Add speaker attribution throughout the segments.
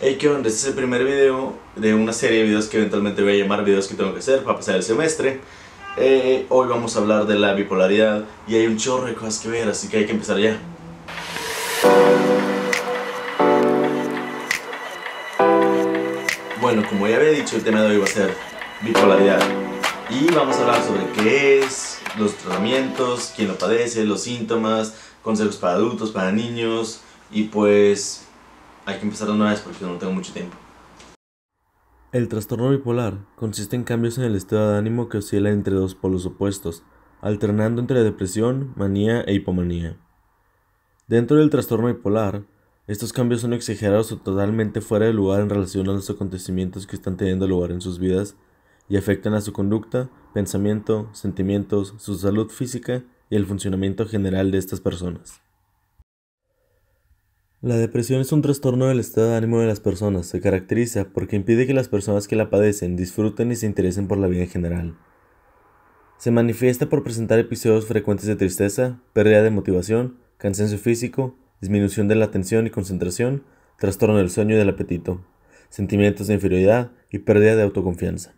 Speaker 1: Hey, ¿qué onda? Este es el primer video de una serie de videos que eventualmente voy a llamar videos que tengo que hacer para pasar el semestre. Eh, hoy vamos a hablar de la bipolaridad y hay un chorro de cosas que ver, así que hay que empezar ya. Bueno, como ya había dicho, el tema de hoy va a ser bipolaridad. Y vamos a hablar sobre qué es, los tratamientos, quién lo padece, los síntomas, consejos para adultos, para niños y pues hay que empezar de una vez porque no tengo mucho tiempo. El trastorno bipolar consiste en cambios en el estado de ánimo que oscila entre dos polos opuestos, alternando entre depresión, manía e hipomanía. Dentro del trastorno bipolar, estos cambios son exagerados o totalmente fuera de lugar en relación a los acontecimientos que están teniendo lugar en sus vidas y afectan a su conducta, pensamiento, sentimientos, su salud física y el funcionamiento general de estas personas. La depresión es un trastorno del estado de ánimo de las personas. Se caracteriza porque impide que las personas que la padecen disfruten y se interesen por la vida en general. Se manifiesta por presentar episodios frecuentes de tristeza, pérdida de motivación, cansancio físico, disminución de la atención y concentración, trastorno del sueño y del apetito, sentimientos de inferioridad y pérdida de autoconfianza.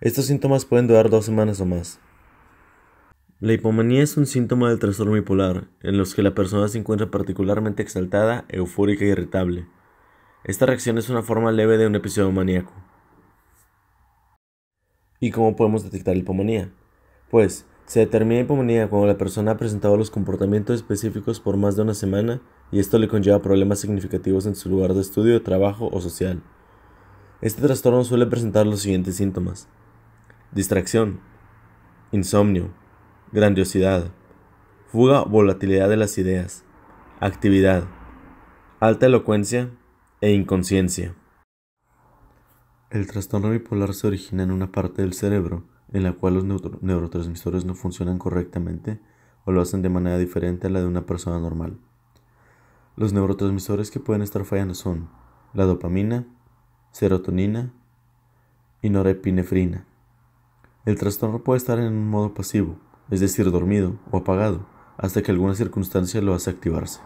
Speaker 1: Estos síntomas pueden durar dos semanas o más. La hipomanía es un síntoma del trastorno bipolar, en los que la persona se encuentra particularmente exaltada, eufórica e irritable. Esta reacción es una forma leve de un episodio maníaco. ¿Y cómo podemos detectar la hipomanía? Pues, se determina hipomanía cuando la persona ha presentado los comportamientos específicos por más de una semana y esto le conlleva problemas significativos en su lugar de estudio, trabajo o social. Este trastorno suele presentar los siguientes síntomas. Distracción. Insomnio grandiosidad, fuga volatilidad de las ideas, actividad, alta elocuencia e inconsciencia. El trastorno bipolar se origina en una parte del cerebro en la cual los neurotransmisores no funcionan correctamente o lo hacen de manera diferente a la de una persona normal. Los neurotransmisores que pueden estar fallando son la dopamina, serotonina y norepinefrina. El trastorno puede estar en un modo pasivo, es decir, dormido o apagado, hasta que alguna circunstancia lo hace activarse.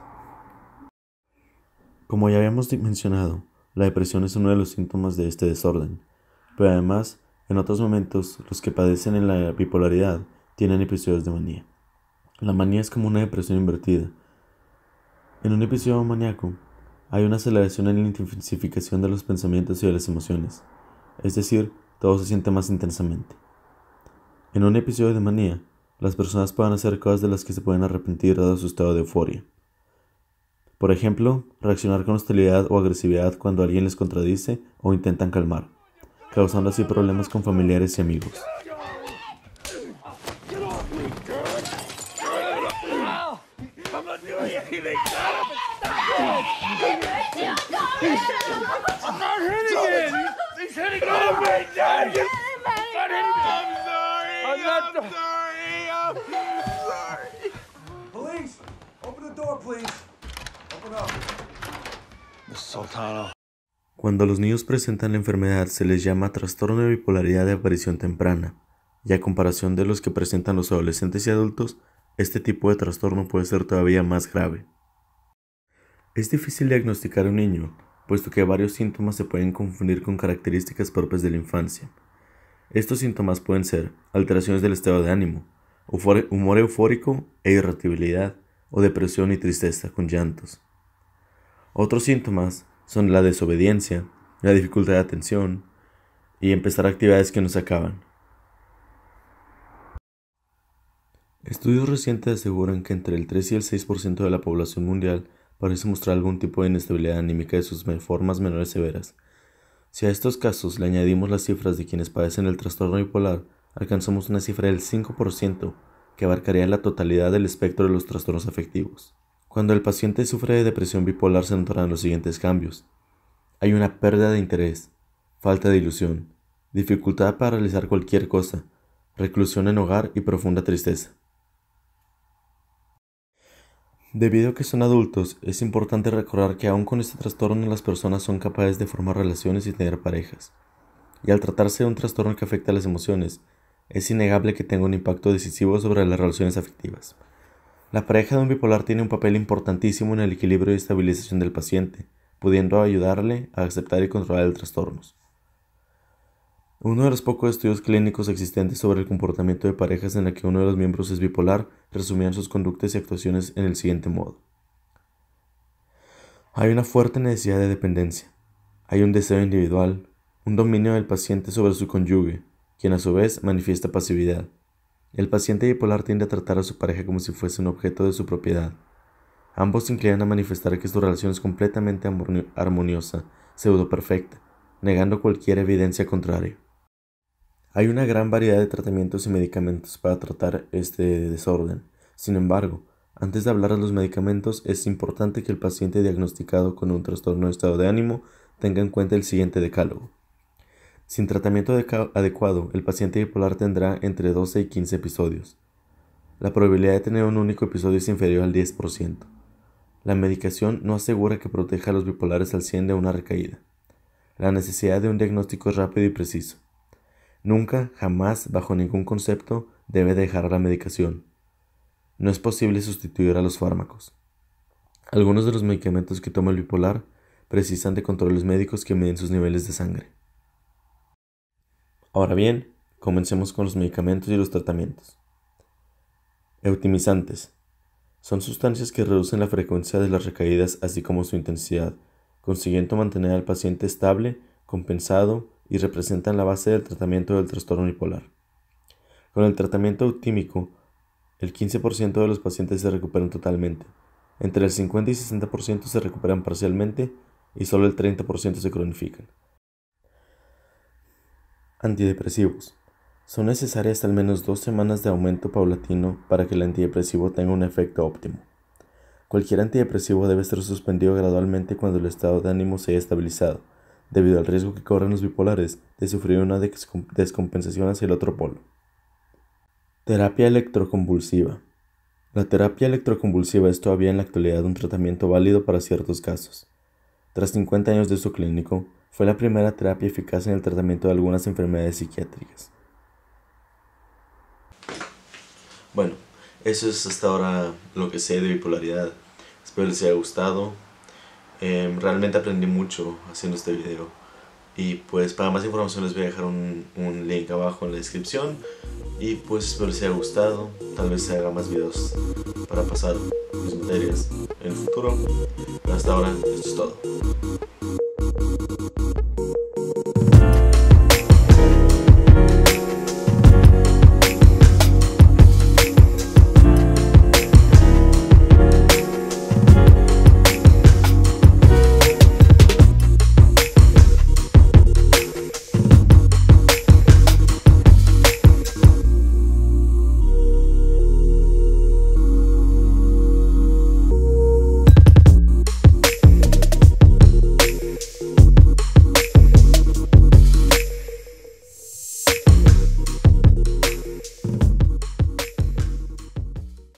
Speaker 1: Como ya habíamos mencionado, la depresión es uno de los síntomas de este desorden, pero además, en otros momentos, los que padecen en la bipolaridad tienen episodios de manía. La manía es como una depresión invertida. En un episodio maníaco, hay una aceleración en la intensificación de los pensamientos y de las emociones, es decir, todo se siente más intensamente. En un episodio de manía, las personas puedan hacer cosas de las que se pueden arrepentir dado su estado de euforia. Por ejemplo, reaccionar con hostilidad o agresividad cuando alguien les contradice o intentan calmar, causando así problemas con familiares y amigos. Cuando los niños presentan la enfermedad se les llama trastorno de bipolaridad de aparición temprana, y a comparación de los que presentan los adolescentes y adultos, este tipo de trastorno puede ser todavía más grave. Es difícil diagnosticar a un niño, puesto que varios síntomas se pueden confundir con características propias de la infancia. Estos síntomas pueden ser alteraciones del estado de ánimo, humor eufórico e irritabilidad, o depresión y tristeza con llantos. Otros síntomas son la desobediencia, la dificultad de atención y empezar actividades que se acaban. Estudios recientes aseguran que entre el 3 y el 6% de la población mundial parece mostrar algún tipo de inestabilidad anímica de sus formas menores severas. Si a estos casos le añadimos las cifras de quienes padecen el trastorno bipolar, alcanzamos una cifra del 5%, que abarcarían la totalidad del espectro de los trastornos afectivos. Cuando el paciente sufre de depresión bipolar se notarán los siguientes cambios. Hay una pérdida de interés, falta de ilusión, dificultad para realizar cualquier cosa, reclusión en hogar y profunda tristeza. Debido a que son adultos, es importante recordar que aún con este trastorno las personas son capaces de formar relaciones y tener parejas. Y al tratarse de un trastorno que afecta a las emociones, es innegable que tenga un impacto decisivo sobre las relaciones afectivas. La pareja de un bipolar tiene un papel importantísimo en el equilibrio y estabilización del paciente, pudiendo ayudarle a aceptar y controlar el trastorno. Uno de los pocos estudios clínicos existentes sobre el comportamiento de parejas en la que uno de los miembros es bipolar resumían sus conductas y actuaciones en el siguiente modo. Hay una fuerte necesidad de dependencia, hay un deseo individual, un dominio del paciente sobre su cónyuge, quien a su vez manifiesta pasividad. El paciente bipolar tiende a tratar a su pareja como si fuese un objeto de su propiedad. Ambos se inclinan a manifestar que su relación es completamente armoniosa, pseudo perfecta, negando cualquier evidencia contraria. Hay una gran variedad de tratamientos y medicamentos para tratar este desorden. Sin embargo, antes de hablar de los medicamentos, es importante que el paciente diagnosticado con un trastorno de estado de ánimo tenga en cuenta el siguiente decálogo. Sin tratamiento adecuado, el paciente bipolar tendrá entre 12 y 15 episodios. La probabilidad de tener un único episodio es inferior al 10%. La medicación no asegura que proteja a los bipolares al 100 de una recaída. La necesidad de un diagnóstico rápido y preciso. Nunca, jamás, bajo ningún concepto, debe dejar la medicación. No es posible sustituir a los fármacos. Algunos de los medicamentos que toma el bipolar precisan de controles médicos que miden sus niveles de sangre. Ahora bien, comencemos con los medicamentos y los tratamientos. Eutimizantes. Son sustancias que reducen la frecuencia de las recaídas así como su intensidad, consiguiendo mantener al paciente estable, compensado y representan la base del tratamiento del trastorno bipolar. Con el tratamiento eutímico, el 15% de los pacientes se recuperan totalmente, entre el 50 y 60% se recuperan parcialmente y solo el 30% se cronifican. Antidepresivos. Son necesarias al menos dos semanas de aumento paulatino para que el antidepresivo tenga un efecto óptimo. Cualquier antidepresivo debe ser suspendido gradualmente cuando el estado de ánimo se haya estabilizado, debido al riesgo que corren los bipolares de sufrir una descompensación hacia el otro polo. Terapia electroconvulsiva. La terapia electroconvulsiva es todavía en la actualidad un tratamiento válido para ciertos casos. Tras 50 años de uso clínico, fue la primera terapia eficaz en el tratamiento de algunas enfermedades psiquiátricas. Bueno, eso es hasta ahora lo que sé de bipolaridad. Espero les haya gustado. Em, realmente aprendí mucho haciendo este video. Y pues para más información les voy a dejar un, un link abajo en la descripción. Y pues espero les haya gustado. Tal vez se haga más videos para pasar mis materias en el futuro. Pero hasta ahora esto es todo.